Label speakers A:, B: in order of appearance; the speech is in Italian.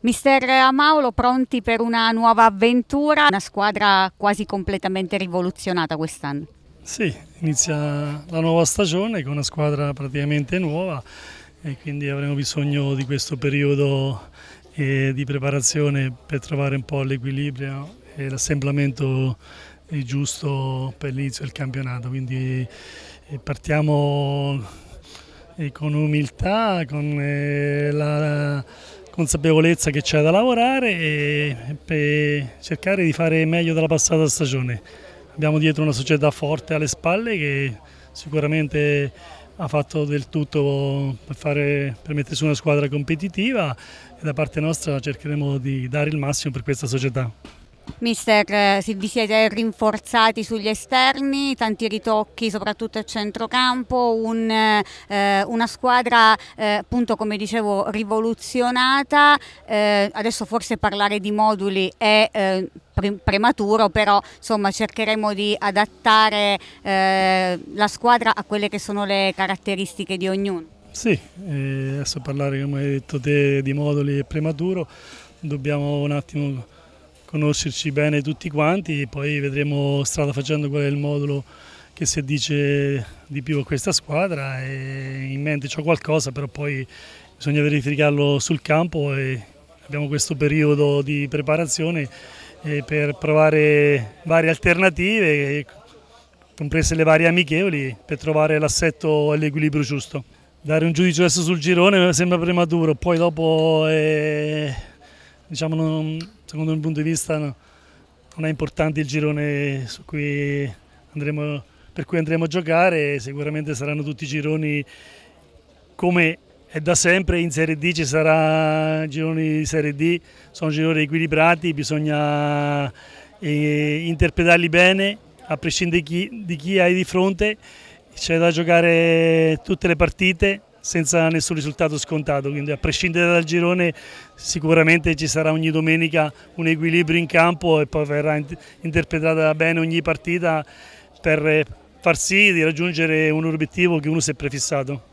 A: Mister Amaolo, pronti per una nuova avventura? Una squadra quasi completamente rivoluzionata quest'anno.
B: Sì, inizia la nuova stagione con una squadra praticamente nuova e quindi avremo bisogno di questo periodo eh, di preparazione per trovare un po' l'equilibrio e l'assemblamento eh, giusto per l'inizio del campionato. Quindi eh, partiamo eh, con umiltà, con eh, la consapevolezza che c'è da lavorare e per cercare di fare meglio della passata stagione. Abbiamo dietro una società forte alle spalle che sicuramente ha fatto del tutto per, fare, per mettere una squadra competitiva e da parte nostra cercheremo di dare il massimo per questa società.
A: Mister, eh, vi siete rinforzati sugli esterni, tanti ritocchi soprattutto a centrocampo, un, eh, una squadra eh, appunto come dicevo rivoluzionata, eh, adesso forse parlare di moduli è eh, prematuro, però insomma cercheremo di adattare eh, la squadra a quelle che sono le caratteristiche di ognuno.
B: Sì, adesso parlare come hai detto te di moduli è prematuro, dobbiamo un attimo conoscerci bene tutti quanti e poi vedremo strada facendo qual è il modulo che si addice di più a questa squadra e in mente ho qualcosa però poi bisogna verificarlo sul campo e abbiamo questo periodo di preparazione eh, per provare varie alternative comprese le varie amichevoli per trovare l'assetto e l'equilibrio giusto dare un giudizio adesso sul girone sembra prematuro poi dopo è eh, diciamo, non, secondo il punto di vista no, non è importante il girone cui andremo, per cui andremo a giocare, sicuramente saranno tutti gironi come è da sempre in Serie D, ci saranno gironi di Serie D, sono gironi equilibrati, bisogna eh, interpretarli bene a prescindere di chi, di chi hai di fronte, c'è da giocare tutte le partite senza nessun risultato scontato, quindi a prescindere dal girone sicuramente ci sarà ogni domenica un equilibrio in campo e poi verrà interpretata bene ogni partita per far sì di raggiungere un obiettivo che uno si è prefissato.